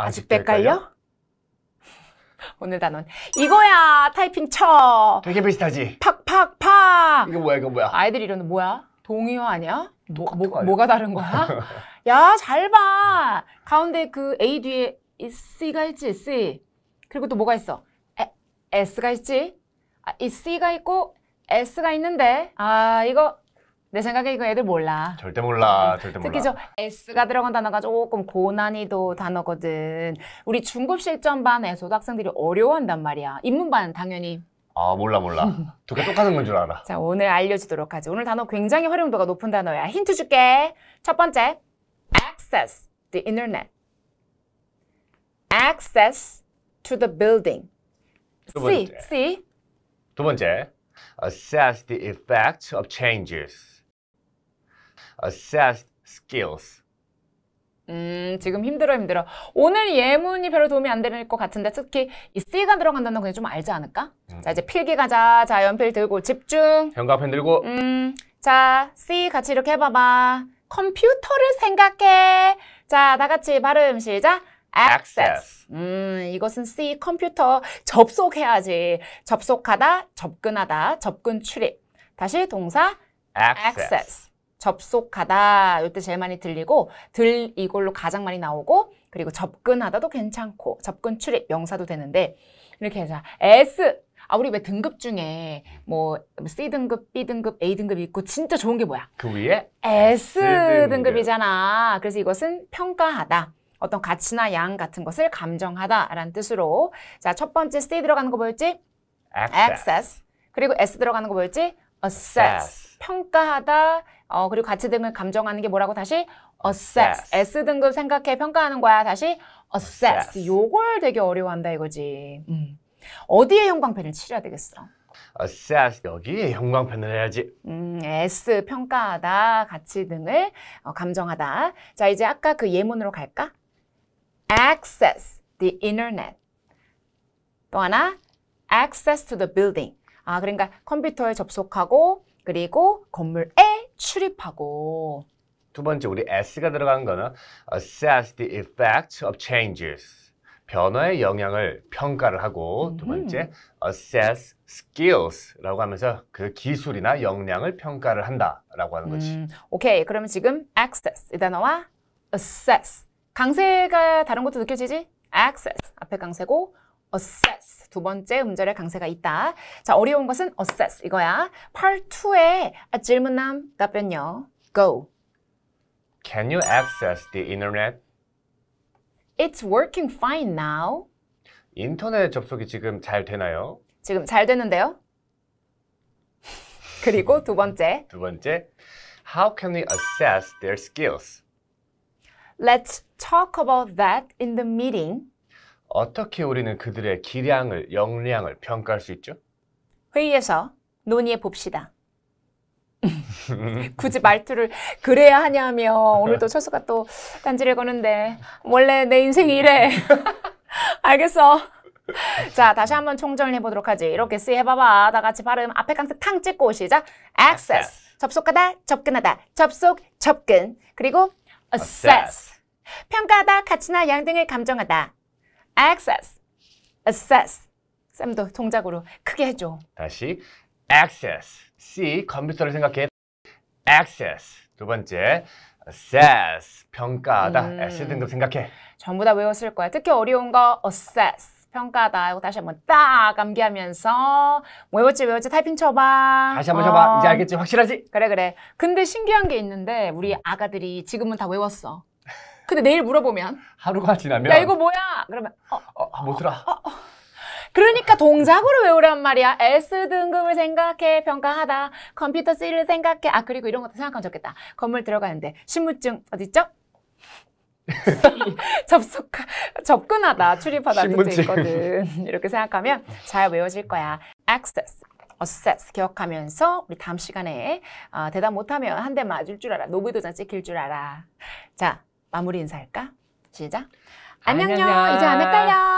아직 될까요? 오늘 단원 이거야 타이핑 쳐 되게 비슷하지? 팍팍팍 이거 뭐야 이거 뭐야 아이들 이름은 뭐야? 동의어 아니야? 뭐, 뭐, 뭐가 다른 거야? 야 잘 봐 가운데 그 A 뒤에 C가 있지 C 그리고 또 뭐가 있어? 에, S가 있지? 아, 이 e C가 있고 S가 있는데 아 이거 내 생각에 이거 애들 몰라. 절대 몰라. 절대 몰라. 특히 저 S가 들어간 단어가 조금 고난이도 단어거든. 우리 중급 실전반에서도 학생들이 어려워한단 말이야. 인문반 당연히. 아 몰라 몰라. 두 개 똑같은 건 줄 알아. 자 오늘 알려주도록 하지. 오늘 단어 굉장히 활용도가 높은 단어야. 힌트 줄게. 첫 번째, access the internet. access to the building. 두 번째. C, C. 두 번째, assess the effect of changes. assess 어, skills. 음, 지금 힘들어 힘들어. 오늘 예문이 별로 도움이 안 되는 것 같은데 특히 이 C가 들어간다는 건 좀 알지 않을까? 음. 자, 이제 필기 가자. 자, 연필 들고 집중. 현관펜 들고. 음, 자, C 같이 이렇게 해봐봐. 컴퓨터를 생각해. 자, 다 같이 발음 시작. access. 음, 이것은 C 컴퓨터 접속해야지. 접속하다, 접근하다, 접근 출입. 다시 동사 access. access. 접속하다 이때 제일 많이 들리고 들 이걸로 가장 많이 나오고 그리고 접근하다도 괜찮고 접근 출입 명사도 되는데 이렇게 해서 S 아 우리 왜 등급 중에 뭐 C 등급, B 등급, A 등급 있고 진짜 좋은 게 뭐야? 그 위에 S 등급이잖아. 그래서 이것은 평가하다. 어떤 가치나 양 같은 것을 감정하다라는 뜻으로 자 첫 번째 C 들어가는 거 뭐였지? Access. Access. 그리고 S 들어가는 거 뭐였지? assess. 평가하다. 어, 그리고 가치 등을 감정하는 게 뭐라고 다시 assess. S 등급 생각해 평가하는 거야. 다시 assess. 요걸 되게 어려워한다 이거지. 음. 어디에 형광펜을 칠해야 되겠어? assess 여기에 형광펜을 해야지. 음, S 평가하다, 가치 등을 어, 감정하다. 자, 이제 아까 그 예문으로 갈까? access the internet. 또 하나 access to the building. 아, 그러니까 컴퓨터에 접속하고 그리고 건물에 출입하고 두 번째 우리 s가 들어간 거는 assess the effect of changes. 변화의 음. 영향을 평가를 하고 두 번째 assess skills라고 하면서 그 기술이나 역량을 평가를 한다라고 하는 거지. 음, 오케이. 그러면 지금 access 이 단어와 assess 강세가 다른 것도 느껴지지? access 앞에 강세고 assess 두 번째 음절의 강세가 있다. 자 어려운 것은 assess 이거야. Part 2의 질문남 답변요. Go. Can you access the internet? It's working fine now. 인터넷 접속이 지금 잘 되나요? 지금 잘 되는데요. 그리고 두 번째. 두 번째. How can we assess their skills? Let's talk about that in the meeting. 어떻게 우리는 그들의 기량을, 역량을 평가할 수 있죠? 회의에서 논의해 봅시다. 굳이 말투를 그래야 하냐며 오늘도 철수가 또 단지를 거는데 원래 내 인생이 이래. 알겠어. 자, 다시 한 번 총정을 해보도록 하지. 이렇게 쓰이 해봐봐. 다 같이 발음 앞에 강세 탕 찍고 시작. access. 접속하다, 접근하다. 접속, 접근. 그리고 assess. 평가하다, 가치나 양 등을 감정하다. access, assess. 쌤도 동작으로 크게 해줘. 다시 access. C 컴퓨터를 생각해. access. 두 번째 assess 평가하다. 음. S 등급 생각해. 전부 다 외웠을 거야. 특히 어려운 거 assess 평가하다 하고 다시 한번 딱 암기하면서 외웠지 외웠지 타이핑 쳐봐. 다시 한번 어. 쳐봐. 이제 어. 알겠지? 확실하지? 그래 그래. 근데 신기한 게 있는데 우리 아가들이 지금은 다 외웠어. 근데 내일 물어보면 하루가 지나면 야 이거 뭐야? 그러면 어, 어, 어 뭐더라? 어, 어, 그러니까 동작으로 외우란 말이야. S 등급을 생각해 평가하다. 컴퓨터 C를 생각해. 아 그리고 이런 것도 생각하면 좋겠다. 건물 들어가는데 신분증 어딨죠? 접속 접근하다 출입하다 뜻이 있거든. 이렇게 생각하면 잘 외워질 거야. Access. 어세스 기억하면서 우리 다음 시간에 어, 대답 못하면 한 대 맞을 줄 알아. 노비도장 찍힐 줄 알아. 자, 마무리 인사할까? 시작. 안녕요. 이제 안 헷갈려.